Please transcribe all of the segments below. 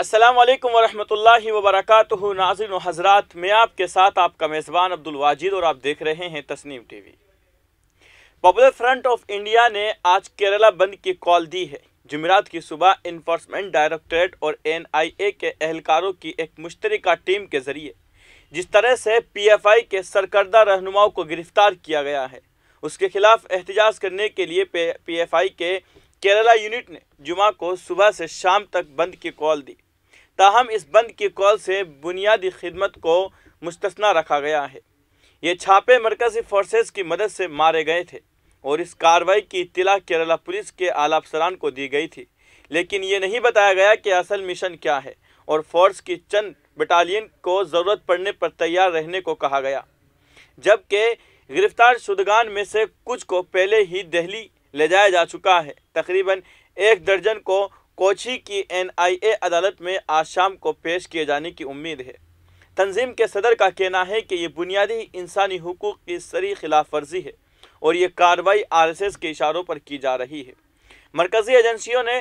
असलकम वरहमल वबरक नाजिन हजरात मैं आपके साथ आपका मेज़बान अब्दुल वाजिद और आप देख रहे हैं Tasneem T V Popular Front of India ने आज केरला बंद की कॉल दी है जुमेरात की सुबह इन्फोर्समेंट डायरेक्टरेट और एन आई ए के अहलकारों की एक मुश्तरक टीम के ज़रिए जिस तरह से पी एफ आई के सरकर्दा रहनुमाओं को गिरफ्तार किया गया है उसके खिलाफ एहतजाज करने के लिए पी एफ आई के केरला यूनिट ने जुमा को सुबह से शाम तक बंद की कॉल दी ताहम इस बंद की कॉल से बुनियादी खिदमत को मुस्तना रखा गया है ये छापे मरकजी फोर्सेज की मदद से मारे गए थे और इस कार्रवाई की इतला केरला पुलिस के आला अफसरान को दी गई थी लेकिन ये नहीं बताया गया कि असल मिशन क्या है और फोर्स की चंद बटालियन को ज़रूरत पड़ने पर तैयार रहने को कहा गया जबकि गिरफ्तार शुदगान में से कुछ को पहले ही दिल्ली ले जाया जा चुका है तकरीबन एक दर्जन को कोची की एनआईए अदालत में आज शाम को पेश किए जाने की उम्मीद है तंजीम के सदर का कहना है कि ये बुनियादी इंसानी हकूक़ की सरी खिलाफ वर्जी है और ये कार्रवाई आरएसएस के इशारों पर की जा रही है मरकज़ी एजेंसियों ने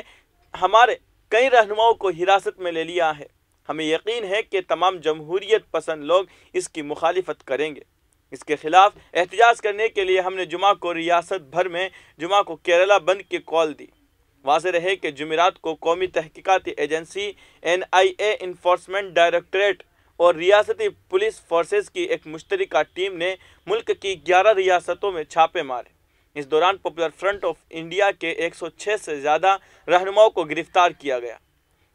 हमारे कई रहनुमाओं को हिरासत में ले लिया है हमें यकीन है कि तमाम जमहूरियत पसंद लोग इसकी मुखालफत करेंगे इसके खिलाफ एहतजाज करने के लिए हमने जुमा को रियासत भर में जुमा को केरला बंद की कॉल दी वाज रहे कि जमेरात को कौमी तहकीकती agency N I A Enforcement Directorate और रियासती पुलिस फोर्सेज की एक मुश्तर टीम ने मुल्क की ग्यारह रियासतों में छापे मारे इस दौरान पॉपुलर फ्रंट ऑफ इंडिया के एक सौ छः से ज़्यादा रहनुमाओं को गिरफ्तार किया गया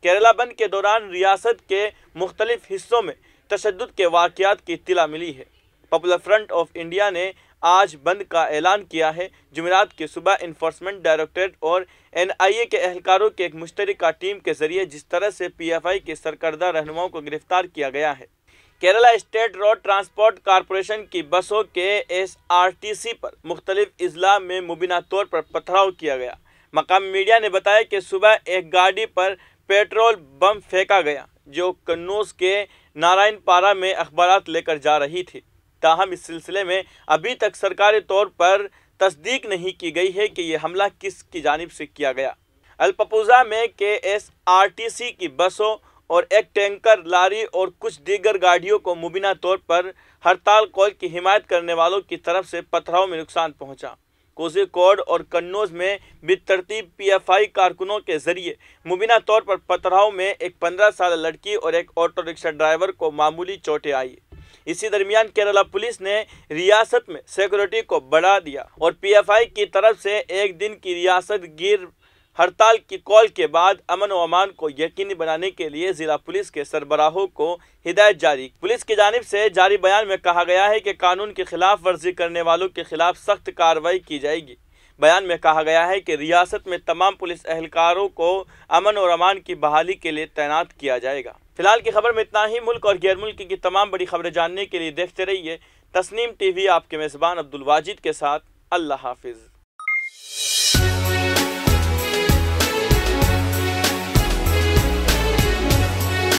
केरला बंद के दौरान रियासत के मुख्तलिफ हिस्सों में तशद के वाक़ात की इतला मिली है पॉपुलर फ्रंट ऑफ इंडिया ने आज बंद का ऐलान किया है जुमेरात के सुबह इन्फोर्समेंट डायरेक्टरेट और एनआईए के अहलकारों के एक मुश्तरका टीम के जरिए जिस तरह से पीएफआई के सरकर्दा रहनुमाओं को गिरफ्तार किया गया है Kerala State Road Transport Corporation की बसों के सी पर मुख्तलिफ अजला में मुबीना तौर पर पथराव किया गया मकामी मीडिया ने बताया कि सुबह एक गाड़ी पर पेट्रोल बम फेंका गया जो कन्नौज के नारायणपारा में अखबार लेकर जा रही थी ताहम इस सिलसिले में अभी तक सरकारी तौर पर तस्दीक नहीं की गई है कि यह हमला किस की जानब से किया गया अल्पपूजा में के एस आर टी सी की बसों और एक टैंकर लारी और कुछ दीगर गाड़ियों को मुबीना तौर पर हड़ताल कॉल की हिमायत करने वालों की तरफ से पथराव में नुकसान पहुंचा कोजिकोड और कन्नौज में बितरतीब पीएफआई कारकुनों के जरिए मुबीना तौर पर पथराव में एक पंद्रह साल लड़की और एक ऑटो रिक्शा ड्राइवर को मामूली चोटें आई इसी दरमियान केरला पुलिस ने रियासत में सिक्योरिटी को बढ़ा दिया और पीएफआई की तरफ से एक दिन की रियासत गिर हड़ताल की कॉल के बाद अमन व अमान को यकीनी बनाने के लिए जिला पुलिस के सरबराहों को हिदायत जारी पुलिस की जानब से जारी बयान में कहा गया है कि कानून के खिलाफ वर्जी करने वालों के खिलाफ सख्त कार्रवाई की जाएगी बयान में कहा गया है कि रियासत में तमाम पुलिस अहलकारों को अमन और अमान की बहाली के लिए तैनात किया जाएगा फिलहाल की खबर में इतना ही मुल्क और गैर मुल्क की तमाम बड़ी खबरें जानने के लिए देखते रहिए तस्नीम टीवी आपके मेज़बान अब्दुल वाजिद के साथ अल्लाह हाफिज़